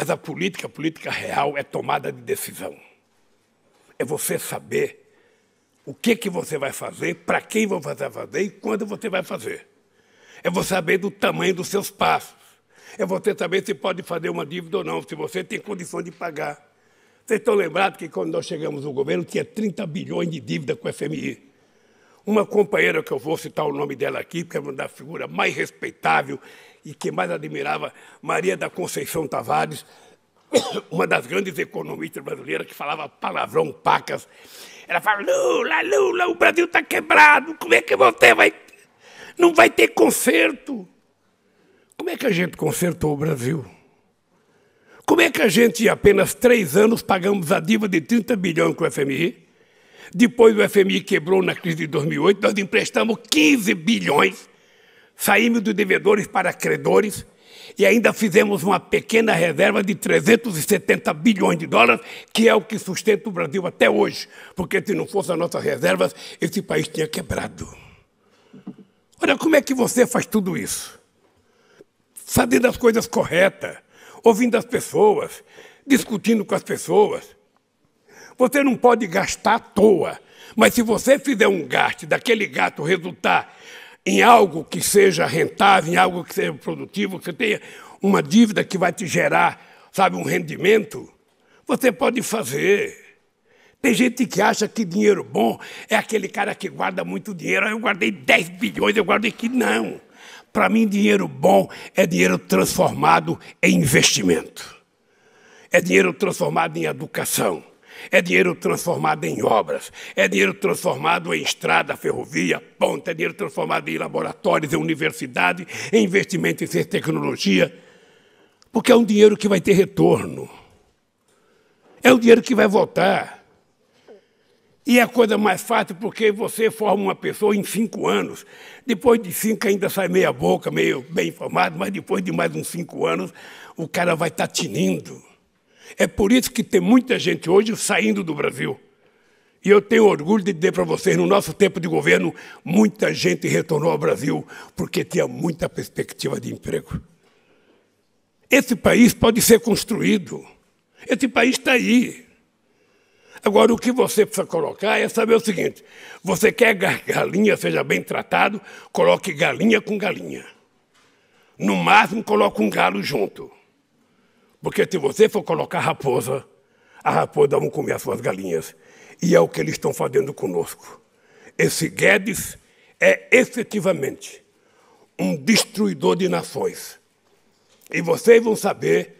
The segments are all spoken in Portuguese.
Mas a política, a política real, é tomada de decisão. É você saber o que, que você vai fazer, para quem você vai fazer e quando você vai fazer. É você saber do tamanho dos seus passos. É você saber se pode fazer uma dívida ou não, se você tem condição de pagar. Vocês estão lembrados que quando nós chegamos no governo tinha 30 bilhões de dívida com o FMI uma companheira que eu vou citar o nome dela aqui, porque é uma da figura mais respeitável e que mais admirava, Maria da Conceição Tavares, uma das grandes economistas brasileiras que falava palavrão pacas. Ela fala, Lula, Lula, o Brasil está quebrado, como é que você vai... Não vai ter conserto. Como é que a gente consertou o Brasil? Como é que a gente, em apenas três anos, pagamos a dívida de 30 bilhões com o FMI? Depois o FMI quebrou na crise de 2008, nós emprestamos 15 bilhões, saímos dos devedores para credores e ainda fizemos uma pequena reserva de 370 bilhões de dólares, que é o que sustenta o Brasil até hoje, porque se não fossem as nossas reservas, esse país tinha quebrado. Olha, como é que você faz tudo isso? Fazendo as coisas corretas, ouvindo as pessoas, discutindo com as pessoas, você não pode gastar à toa. Mas se você fizer um gasto, daquele gasto resultar em algo que seja rentável, em algo que seja produtivo, que você tenha uma dívida que vai te gerar, sabe, um rendimento, você pode fazer. Tem gente que acha que dinheiro bom é aquele cara que guarda muito dinheiro. Ah, eu guardei 10 bilhões, eu guardei que não. Para mim, dinheiro bom é dinheiro transformado em investimento. É dinheiro transformado em educação. É dinheiro transformado em obras, é dinheiro transformado em estrada, ferrovia, ponte, é dinheiro transformado em laboratórios, em universidade, em investimento em ciência e tecnologia, porque é um dinheiro que vai ter retorno. É um dinheiro que vai voltar. E é a coisa mais fácil porque você forma uma pessoa em cinco anos. Depois de cinco ainda sai meia boca, meio bem formado, mas depois de mais uns cinco anos o cara vai estar tá tinindo. É por isso que tem muita gente hoje saindo do Brasil. E eu tenho orgulho de dizer para vocês, no nosso tempo de governo, muita gente retornou ao Brasil porque tinha muita perspectiva de emprego. Esse país pode ser construído. Esse país está aí. Agora, o que você precisa colocar é saber o seguinte: você quer galinha seja bem tratado, coloque galinha com galinha. No máximo, coloque um galo junto. Porque se você for colocar raposa, a raposa vão comer as suas galinhas. E é o que eles estão fazendo conosco. Esse Guedes é efetivamente um destruidor de nações. E vocês vão saber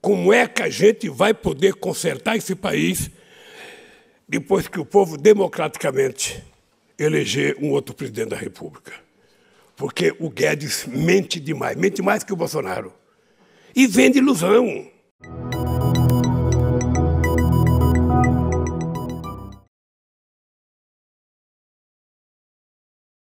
como é que a gente vai poder consertar esse país depois que o povo democraticamente eleger um outro presidente da República. Porque o Guedes mente demais, mente mais que o Bolsonaro e vende ilusão.